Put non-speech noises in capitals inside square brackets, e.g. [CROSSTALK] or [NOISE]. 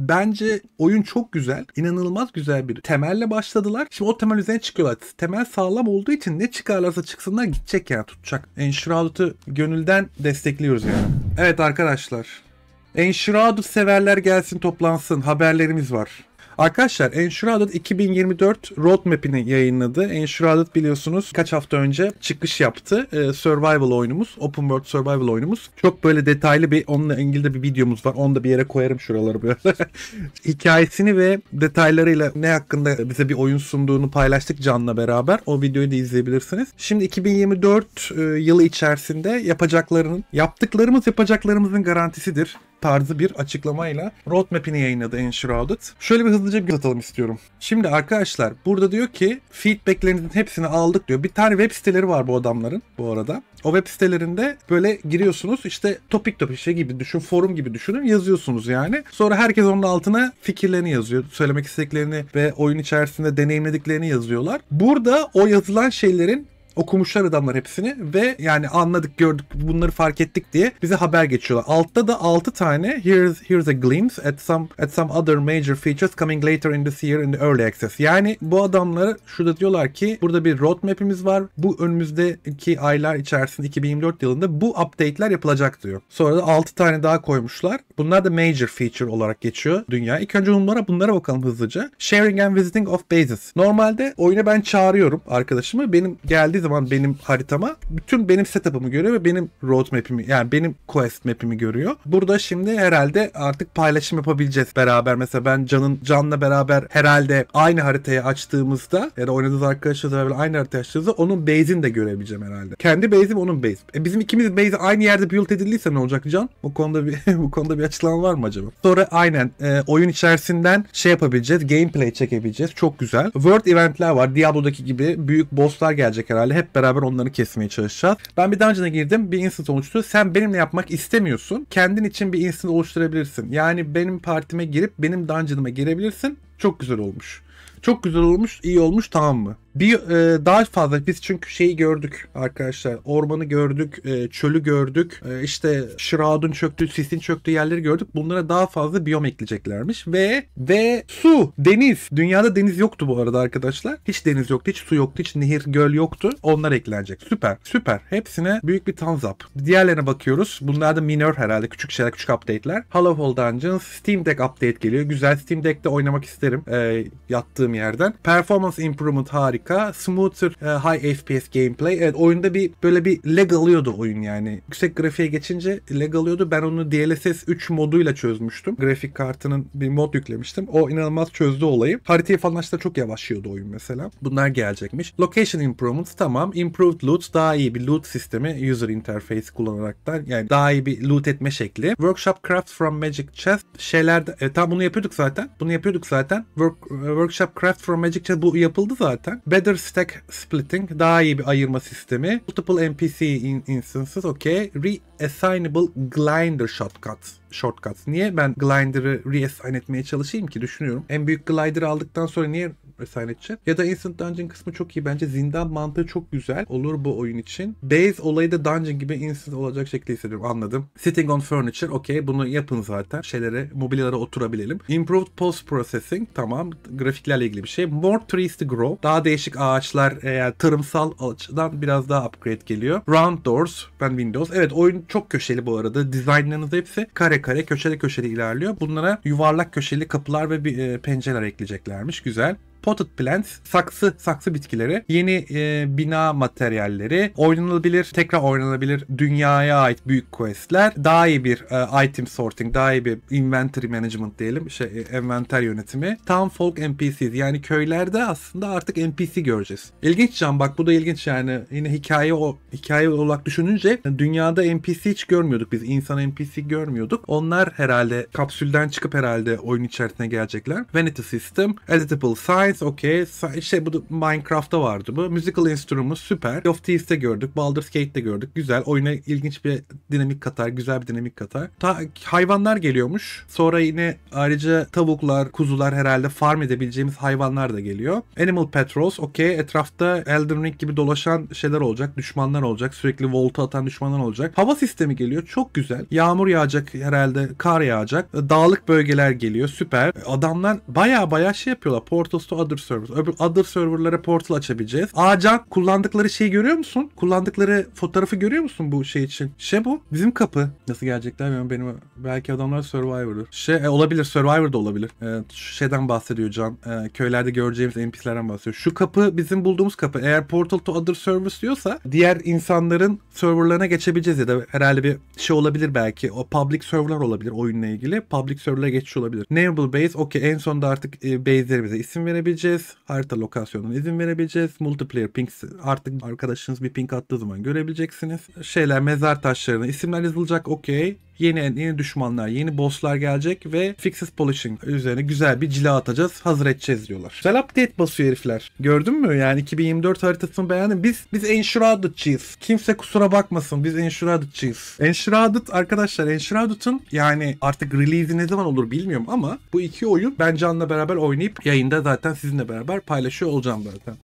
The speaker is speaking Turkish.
Bence oyun çok güzel. inanılmaz güzel bir temelle başladılar. Şimdi o temel üzerine çıkıyorlar. Temel sağlam olduğu için ne çıkarlarsa çıksınlar gidecek yani tutacak. Enshroud'u gönülden destekliyoruz yani. Evet arkadaşlar. Enshroud'u severler gelsin toplansın. Haberlerimiz var. Arkadaşlar Enshrouded 2024 roadmap'ini yayınladı. Enshrouded biliyorsunuz kaç hafta önce çıkış yaptı. Ee, survival oyunumuz. Open World Survival oyunumuz. Çok böyle detaylı bir onunla ilgili de bir videomuz var. Onu da bir yere koyarım şuraları böyle. [LAUGHS] Hikayesini ve detaylarıyla ne hakkında bize bir oyun sunduğunu paylaştık Can'la beraber. O videoyu da izleyebilirsiniz. Şimdi 2024 e, yılı içerisinde yapacaklarının, yaptıklarımız yapacaklarımızın garantisidir tarzı bir açıklamayla roadmap'ini yayınladı Enshrouded. Şöyle bir hızlıca bir göz atalım istiyorum. Şimdi arkadaşlar burada diyor ki feedbacklerinizin hepsini aldık diyor. Bir tane web siteleri var bu adamların bu arada. O web sitelerinde böyle giriyorsunuz işte topik topik şey gibi düşün forum gibi düşünün yazıyorsunuz yani. Sonra herkes onun altına fikirlerini yazıyor. Söylemek istediklerini ve oyun içerisinde deneyimlediklerini yazıyorlar. Burada o yazılan şeylerin okumuşlar adamlar hepsini ve yani anladık gördük bunları fark ettik diye bize haber geçiyorlar. Altta da 6 tane here's here's a glimpse at some at some other major features coming later in this year in the early access. Yani bu adamlara şurada diyorlar ki burada bir roadmap'imiz var. Bu önümüzdeki aylar içerisinde 2024 yılında bu update'ler yapılacak diyor. Sonra da 6 tane daha koymuşlar. Bunlar da major feature olarak geçiyor dünya. İlk önce bunlara bunlara bakalım hızlıca. Sharing and visiting of bases. Normalde oyuna ben çağırıyorum arkadaşımı. Benim geldi geldiği zaman benim haritama bütün benim setup'ımı görüyor ve benim road map'imi yani benim quest map'imi görüyor. Burada şimdi herhalde artık paylaşım yapabileceğiz beraber. Mesela ben Can'ın Can'la beraber herhalde aynı haritayı açtığımızda ya da oynadığımız arkadaşlarla beraber aynı haritayı açtığımızda onun base'ini de görebileceğim herhalde. Kendi base'im onun base. E bizim ikimiz base aynı yerde build edildiyse ne olacak Can? Bu konuda bir [LAUGHS] bu konuda bir açıklama var mı acaba? Sonra aynen e, oyun içerisinden şey yapabileceğiz. Gameplay çekebileceğiz. Çok güzel. World eventler var. Diablo'daki gibi büyük bosslar gelecek herhalde tekniklerle hep beraber onları kesmeye çalışacağız. Ben bir dungeon'a girdim. Bir instant oluştu. Sen benimle yapmak istemiyorsun. Kendin için bir instant oluşturabilirsin. Yani benim partime girip benim dungeon'ıma girebilirsin. Çok güzel olmuş. Çok güzel olmuş, iyi olmuş tamam mı? Bir e, daha fazla biz çünkü şeyi gördük arkadaşlar. Ormanı gördük, e, çölü gördük. E, işte Shroud'un çöktü sisin çöktüğü yerleri gördük. Bunlara daha fazla biyom ekleyeceklermiş ve ve su, deniz. Dünyada deniz yoktu bu arada arkadaşlar. Hiç deniz yoktu, hiç su yoktu, hiç nehir, göl yoktu. Onlar eklenecek. Süper. Süper. Hepsine büyük bir thumbs up. Diğerlerine bakıyoruz. Bunlar da minor herhalde. Küçük şeyler, küçük update'ler. Hollow Hole Dungeons, Steam Deck update geliyor. Güzel Steam Deck'te oynamak isterim bahsederim e, yattığım yerden. Performance improvement harika. Smoother e, high FPS gameplay. Evet oyunda bir böyle bir lag alıyordu oyun yani. Yüksek grafiğe geçince lag alıyordu. Ben onu DLSS 3 moduyla çözmüştüm. Grafik kartının bir mod yüklemiştim. O inanılmaz çözdü olayı. Haritayı falan açta çok yavaşlıyordu oyun mesela. Bunlar gelecekmiş. Location improvement tamam. Improved loot daha iyi bir loot sistemi user interface kullanarak da yani daha iyi bir loot etme şekli. Workshop craft from magic chest şeylerde. e, tam bunu yapıyorduk zaten. Bunu yapıyorduk zaten zaten. Work, Workshop Craft for Magic'te bu yapıldı zaten. Better Stack Splitting daha iyi bir ayırma sistemi. Multiple NPC in instances okey. Reassignable Glider Shortcuts shortcuts. Niye ben glider'ı reassign etmeye çalışayım ki düşünüyorum. En büyük glider'ı aldıktan sonra niye vesaire için. Ya da Instant Dungeon kısmı çok iyi bence. Zindan mantığı çok güzel. Olur bu oyun için. base olayı da Dungeon gibi instant olacak şekilde hissediyorum. Anladım. Sitting on Furniture. Okey bunu yapın zaten. Şeylere, mobilyalara oturabilelim. Improved Post Processing. Tamam. Grafiklerle ilgili bir şey. More Trees to Grow. Daha değişik ağaçlar eğer tarımsal açıdan biraz daha upgrade geliyor. Round Doors. Ben Windows. Evet oyun çok köşeli bu arada. Dizaynlarınız hepsi kare kare köşeli köşeli ilerliyor. Bunlara yuvarlak köşeli kapılar ve bir, e, pencereler ekleyeceklermiş. Güzel potted plants, saksı, saksı bitkileri, yeni e, bina materyalleri, oynanabilir, tekrar oynanabilir dünyaya ait büyük questler, daha iyi bir e, item sorting, daha iyi bir inventory management diyelim, şey inventory e, yönetimi, town folk NPCs yani köylerde aslında artık NPC göreceğiz. İlginç can bak bu da ilginç yani yine hikaye o hikaye olarak düşününce dünyada NPC hiç görmüyorduk biz insan NPC görmüyorduk. Onlar herhalde kapsülden çıkıp herhalde oyun içerisine gelecekler. Vanity System, Editable Sign, Science okey. Şey bu Minecraft'ta vardı bu. Musical Instruments süper. Of Thieves'te gördük. Baldur's Gate'de gördük. Güzel. Oyuna ilginç bir dinamik katar. Güzel bir dinamik katar. Ta, hayvanlar geliyormuş. Sonra yine ayrıca tavuklar, kuzular herhalde farm edebileceğimiz hayvanlar da geliyor. Animal Patrols okey. Etrafta Elden Ring gibi dolaşan şeyler olacak. Düşmanlar olacak. Sürekli volta atan düşmanlar olacak. Hava sistemi geliyor. Çok güzel. Yağmur yağacak herhalde. Kar yağacak. Dağlık bölgeler geliyor. Süper. Adamlar baya baya şey yapıyorlar. Portals'ta other server. Öbür other serverlara portal açabileceğiz. Acan kullandıkları şeyi görüyor musun? Kullandıkları fotoğrafı görüyor musun bu şey için? Şey bu. Bizim kapı. Nasıl gelecekler bilmiyorum. Benim belki adamlar Survivor'dır. Şey e, olabilir. da olabilir. E, şeyden bahsediyor Can. E, köylerde göreceğimiz NPC'lerden bahsediyor. Şu kapı bizim bulduğumuz kapı. Eğer portal to other servers diyorsa diğer insanların serverlarına geçebileceğiz ya da herhalde bir şey olabilir belki. O public serverlar olabilir oyunla ilgili. Public serverlara geçiş olabilir. Nameable base okey en sonunda artık e, base'lerimize isim verebiliriz verebileceğiz. Harita lokasyonuna izin verebileceğiz. Multiplayer ping artık arkadaşınız bir ping attığı zaman görebileceksiniz. Şeyler mezar taşlarına isimler yazılacak. Okey. Yeni yeni düşmanlar, yeni bosslar gelecek ve Fixes Polishing üzerine güzel bir cila atacağız, hazır edeceğiz diyorlar. Güzel update basıyor herifler. Gördün mü? Yani 2024 haritasını beğendim. Biz biz Enshrouded'çıyız. Kimse kusura bakmasın. Biz Enshrouded'çıyız. Enshrouded arkadaşlar Enshrouded'ın yani artık release'i ne zaman olur bilmiyorum ama bu iki oyun ben Can'la beraber oynayıp yayında zaten sizinle beraber paylaşıyor olacağım zaten.